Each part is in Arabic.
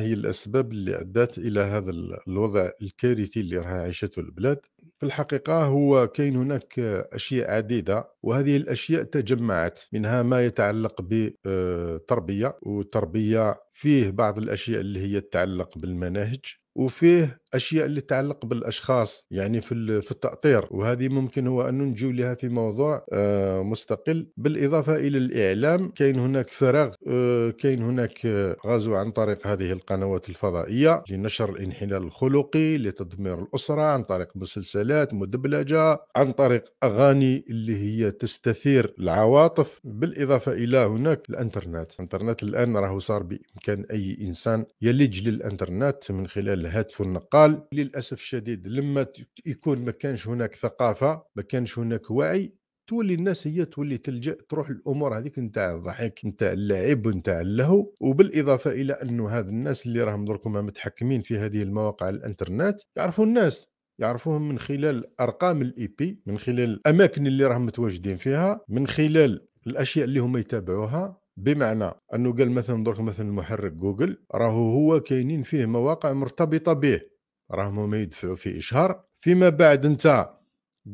هي الأسباب اللي أدّت إلى هذا الوضع الكارثي اللي راها عايشته البلاد، في الحقيقة هو كاين هناك أشياء عديدة وهذه الاشياء تجمعت منها ما يتعلق بالتربيه آه، والتربيه فيه بعض الاشياء اللي هي تتعلق بالمناهج وفيه اشياء اللي تتعلق بالاشخاص يعني في في التاطير وهذه ممكن هو ان نجيو لها في موضوع آه، مستقل بالاضافه الى الاعلام كاين هناك فراغ آه، كاين هناك غزو عن طريق هذه القنوات الفضائيه لنشر الانحلال الخلقي لتدمير الاسره عن طريق مسلسلات مدبلجه عن طريق اغاني اللي هي تستثير العواطف بالاضافه الى هناك الانترنت الانترنت الان راهو صار بامكان اي انسان يلج للانترنت من خلال الهاتف النقال للاسف الشديد لما يكون ما كانش هناك ثقافه ما كانش هناك وعي تولي الناس هي تولي تلجا تروح الامور هذيك نتاع الضحك نتاع اللعب نتاع اللهو وبالاضافه الى انه هذا الناس اللي راهم دركم متحكمين في هذه المواقع الانترنت يعرفوا الناس يعرفوهم من خلال ارقام الاي بي e من خلال الاماكن اللي راهم متواجدين فيها من خلال الاشياء اللي هما يتابعوها بمعنى انه قال مثلا درك مثلا محرك جوجل راهو هو كاينين فيه مواقع مرتبطه به راهم هما يدفعوا فيه اشهار فيما بعد انت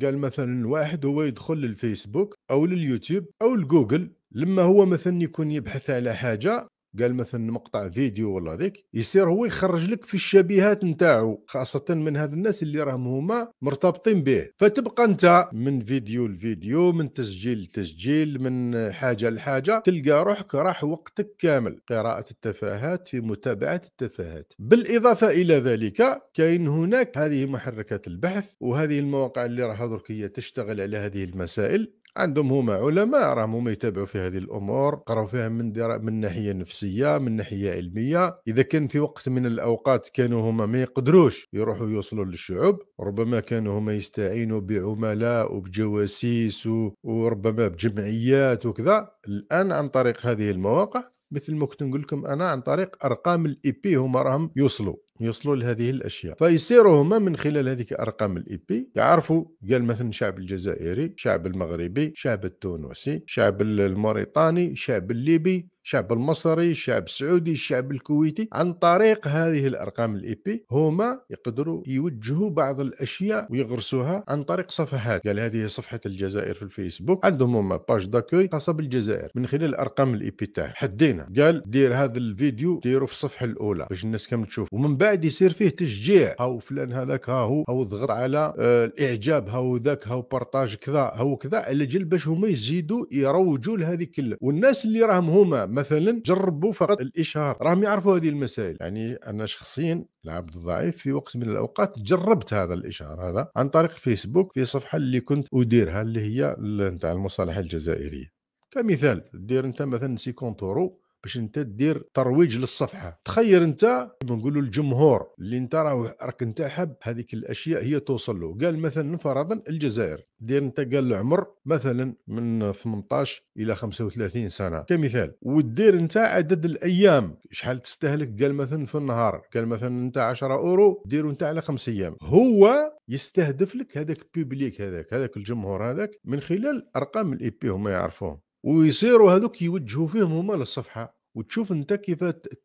قال مثلا واحد هو يدخل للفيسبوك او لليوتيوب او لجوجل لما هو مثلا يكون يبحث على حاجه قال مثلا مقطع فيديو ولا هذيك يصير هو يخرج لك في الشبيهات نتاعو خاصه من هذ الناس اللي راهم هما مرتبطين به فتبقى انت من فيديو لفيديو من تسجيل لتسجيل من حاجه لحاجه تلقى روحك راح وقتك كامل قراءه التفاهات في متابعه التفاهات بالاضافه الى ذلك كاين هناك هذه محركات البحث وهذه المواقع اللي راح درك هي تشتغل على هذه المسائل عندهم هما علماء راهم هما يتابعوا في هذه الامور قراو فيها من درا... من ناحيه نفسيه من ناحيه علميه اذا كان في وقت من الاوقات كانوا هما ما يقدروش يروحوا يوصلوا للشعوب ربما كانوا هما يستعينوا بعملاء وبجواسيس و... وربما بجمعيات وكذا الان عن طريق هذه المواقع مثل ما كنت نقول لكم انا عن طريق ارقام الاي بي هما راهم يوصلوا يوصلوا لهذه الاشياء فيصيروا هما من خلال هذيك ارقام الاي بي يعرفوا قال مثلا الشعب الجزائري الشعب المغربي الشعب التونسي الشعب الموريتاني الشعب الليبي الشعب المصري الشعب السعودي الشعب الكويتي عن طريق هذه الارقام الاي بي هما يقدروا يوجهوا بعض الاشياء ويغرسوها عن طريق صفحات قال هذه صفحه الجزائر في الفيسبوك عندهم هما باج داكوي خاصه بالجزائر من خلال ارقام الاي بي تاعها حدينا قال دير هذا الفيديو ديروا في الصفحه الاولى باش الناس كامل تشوف ومن بعد بعد يصير فيه تشجيع هاو فلان هذاك ها هو هاو ضغط على آه، الاعجاب هاو ذاك هاو بارطاج كذا هاو كذا على جل باش هما يزيدوا يروجوا لهذيك والناس اللي راهم هما مثلا جربوا فقط الاشهار راهم يعرفوا هذه المسائل يعني انا شخصيا العبد الضعيف في وقت من الاوقات جربت هذا الاشهار هذا عن طريق الفيسبوك في صفحه اللي كنت اديرها اللي هي نتاع المصالحه الجزائريه كمثال دير انت مثلا سيكونتورو باش انت دير ترويج للصفحه تخير انت نقولوا الجمهور اللي انت راه راك انت حاب هذيك الاشياء هي توصل له قال مثلا فرضا الجزائر دير انت قال له عمر مثلا من 18 الى 35 سنه كمثال ودير انت عدد الايام شحال تستهلك قال مثلا في النهار قال مثلا انت 10 اورو دير انت على خمس ايام هو يستهدف لك هذاك بيبليك هذاك هذاك الجمهور هذاك من خلال ارقام الاي بي هما يعرفوهم ويصيروا هذوك يوجهوا فيهم هما للصفحه وتشوف انت كيف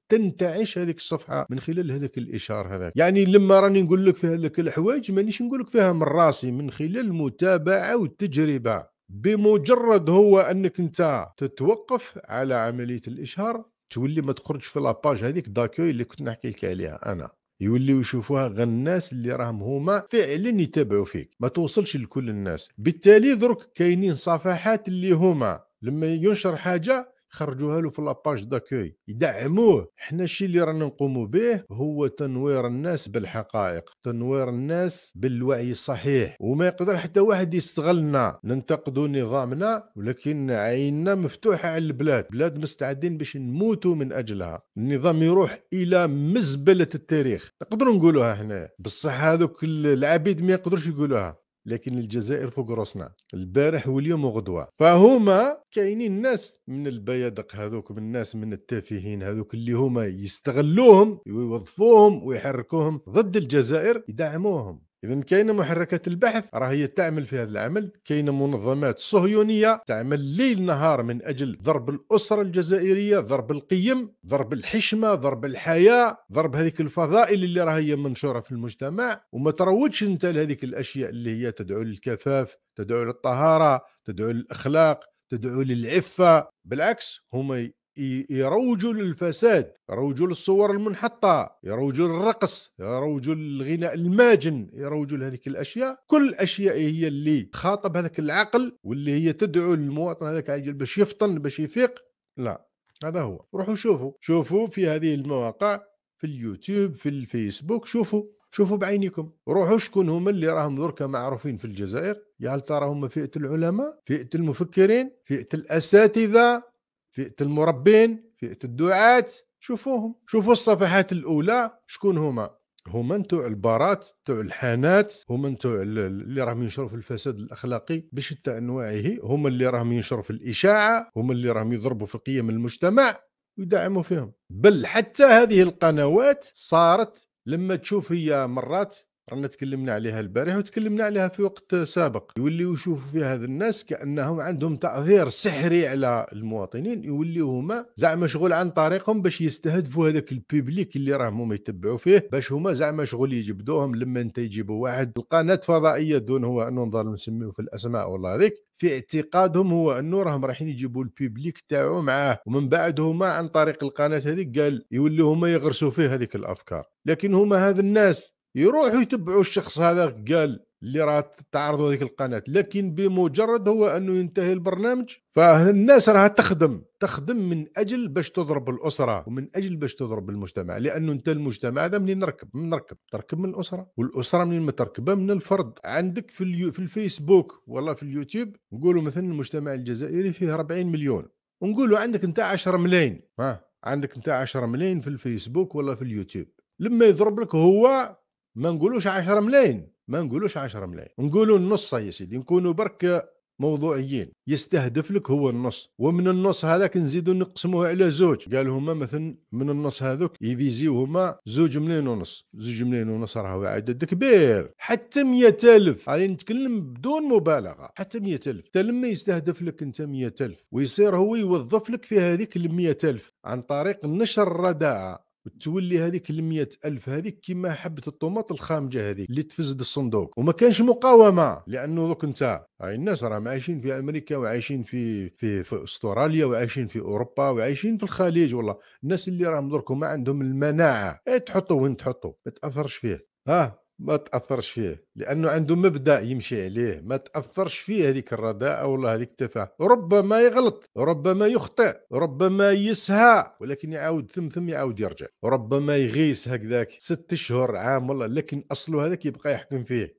تنتعش هذيك الصفحه من خلال هذاك الاشهار هذاك يعني لما راني نقول لك في هذيك الحوايج مانيش نقول لك فيها من راسي من خلال المتابعه والتجربه بمجرد هو انك انت تتوقف على عمليه الاشهار تولي ما تخرجش في لاباج هذيك داكوي اللي كنت نحكي لك عليها انا يولي يشوفوها غير الناس اللي راهم هما فعلا يتابعوا فيك ما توصلش لكل الناس بالتالي درك كاينين صفحات اللي هما لما ينشر حاجه خرجوها له في لاباج داكوي يدعموه حنا الشيء اللي رانا نقوموا به هو تنوير الناس بالحقائق تنوير الناس بالوعي الصحيح وما يقدر حتى واحد يستغلنا ننتقدوا نظامنا ولكن عيننا مفتوحه على البلاد بلاد مستعدين باش نموتوا من اجلها النظام يروح الى مزبله التاريخ نقدروا نقولوها هنا بصح هذوك العبيد ما يقدروش يقولوها لكن الجزائر فوق راسنا البارح واليوم وغدوه فهما كاينين ناس من البيادق هذوك من الناس من التافهين هذوك اللي هما يستغلوهم ويوظفوهم ويحركوهم ضد الجزائر يدعموهم اذا كاينه محركات البحث راهي تعمل في هذا العمل كاينه منظمات صهيونيه تعمل ليل نهار من اجل ضرب الاسره الجزائريه ضرب القيم ضرب الحشمه ضرب الحياه ضرب هذيك الفضائل اللي راهي منشوره في المجتمع وما تروجش انت لهذيك الاشياء اللي هي تدعو للكفاف تدعو للطهاره تدعو للاخلاق تدعو للعفه بالعكس هم يروجوا للفساد يروجوا للصور المنحطة يروجوا للرقص يروجوا للغناء الماجن يروجوا لهذيك الأشياء كل الأشياء هي اللي خاطب هذاك العقل واللي هي تدعو للمواطن هذاك عجل باش يفطن باش يفيق لا هذا هو روحوا شوفوا شوفوا في هذه المواقع في اليوتيوب في الفيسبوك شوفوا شوفوا بعينكم روحوا شكون هما اللي راهم دركا معروفين في الجزائر يا هل ترى هما فئه العلماء فئه المفكرين فئه الاساتذه فئه المربين فئه الدعاه شوفوهم شوفوا الصفحات الاولى شكون هما هما نتوع البارات نتوع الحانات هما نتوع اللي راهم ينشروا في الفساد الاخلاقي بشتى انواعه هما اللي راهم ينشروا في الاشاعه هما اللي راهم يضربوا في قيم المجتمع ويدعموا فيهم بل حتى هذه القنوات صارت لما تشوف هي مرات رانا تكلمنا عليها البارح وتكلمنا عليها في وقت سابق يوليو يشوفوا في هذا الناس كانهم عندهم تعذير سحري على المواطنين يوليو هما زعما شغل عن طريقهم باش يستهدفوا هذاك البيبليك اللي راهم هما يتبعوا فيه باش هما زعما شغل يجبدوهم لما انت يجيبوا واحد القناه فضائيه دون هو انه نضل نسميه في الاسماء والله هذيك في اعتقادهم هو انه راهم رايحين يجيبوا البيبليك تاعو معاه ومن بعد هما عن طريق القناه هذيك قال يوليو هما يغرسوا فيه هذيك الافكار لكن هما هذا الناس يروحوا يتبعوا الشخص هذا قال اللي راه تعرضوا هذيك القناه لكن بمجرد هو انه ينتهي البرنامج فالناس راها تخدم تخدم من اجل باش تضرب الاسره ومن اجل باش تضرب المجتمع لانه انت المجتمع هذا منين نركب من نركب تركب من الاسره والاسره منين ما تركبها من الفرد عندك في اليو في الفيسبوك والله في اليوتيوب نقولوا مثلا المجتمع الجزائري فيه 40 مليون ونقولوا عندك انت 10 ملايين ها عندك انت 10 ملايين في الفيسبوك ولا في اليوتيوب لما يضرب لك هو ما نقولوش 10 ملايين ما نقولوش 10 ملايين نقولوا النص يا سيدي نكونوا برك موضوعيين يستهدف لك هو النص ومن النص هذاك نزيدوا نقسموه على زوج قال هما مثلا من النص هذوك يفيزيو هما زوج ملايين ونص زوج ملايين ونص راهو عدد كبير حتى مية ألف نتكلم بدون مبالغة حتى مية ألف حتى لما يستهدف لك أنت مية ألف ويصير هو يوظف لك في هذيك المية ألف عن طريق نشر الرداءة وتولي هذيك ال ألف هذيك كيما حبة الطوماط الخامجة هذيك اللي تفسد الصندوق وما كانش مقاومة لأنه دوك أنت هاي الناس راهم عايشين في أمريكا وعايشين في في في أستراليا وعايشين في أوروبا وعايشين في الخليج والله الناس اللي راهم دركو ما عندهم المناعة إيه تحطوا وين تحطوا ما تأثرش فيه ها ما تاثرش فيه لانه عنده مبدا يمشي عليه ما تاثرش فيه هذيك الرداء او هذيك التفاهه ربما يغلط ربما يخطئ ربما يسهى ولكن يعاود ثم ثم يعاود يرجع ربما يغيس هكذاك ست شهور عام والله لكن اصله هذاك يبقى يحكم فيه